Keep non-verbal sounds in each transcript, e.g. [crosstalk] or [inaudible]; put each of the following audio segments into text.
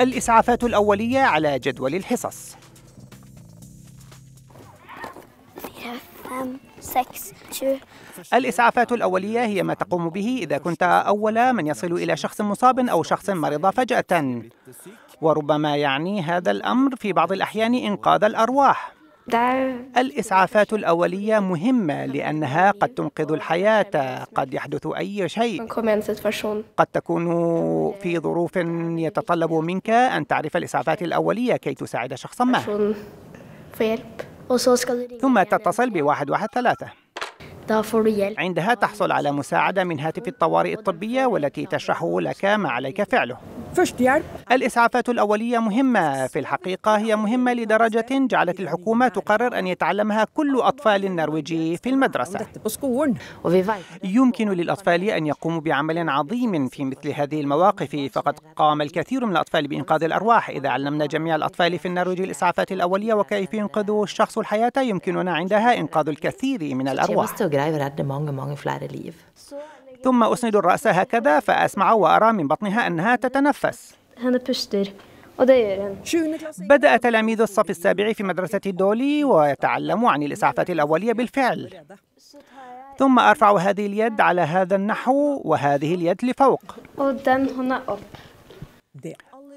الإسعافات الأولية على جدول الحصص الإسعافات الأولية هي ما تقوم به إذا كنت أول من يصل إلى شخص مصاب أو شخص مرض فجأة وربما يعني هذا الأمر في بعض الأحيان إنقاذ الأرواح الإسعافات الأولية مهمة لأنها قد تنقذ الحياة قد يحدث أي شيء قد تكون في ظروف يتطلب منك أن تعرف الإسعافات الأولية كي تساعد شخصا ما ثم تتصل بواحد واحد ثلاثة عندها تحصل على مساعدة من هاتف الطوارئ الطبية والتي تشرح لك ما عليك فعله الإسعافات الأولية مهمة في الحقيقة هي مهمة لدرجة جعلت الحكومة تقرر أن يتعلمها كل أطفال النرويجي في المدرسة يمكن للأطفال أن يقوموا بعمل عظيم في مثل هذه المواقف فقد قام الكثير من الأطفال بإنقاذ الأرواح إذا علمنا جميع الأطفال في النرويج الإسعافات الأولية وكيف ينقذ الشخص الحياة يمكننا عندها إنقاذ الكثير من الأرواح ثم أسند الرأس هكذا فأسمع وأرى من بطنها أنها تتنفس بدأ تلاميذ الصف السابع في مدرسة دولي ويتعلموا عن الإسعافات الأولية بالفعل ثم أرفع هذه اليد على هذا النحو وهذه اليد لفوق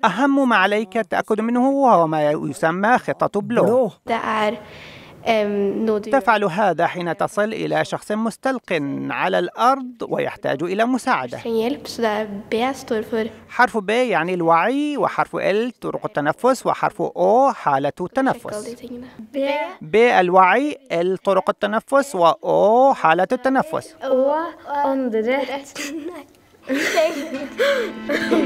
أهم ما عليك التأكد منه وهو ما يسمى خطة بلو تفعل هذا حين تصل إلى شخص مستلق على الأرض ويحتاج إلى مساعدة er حرف B يعني الوعي وحرف L طرق التنفس وحرف O حالة التنفس er- B الوعي L طرق التنفس و O حالة التنفس [laughs] [laughs]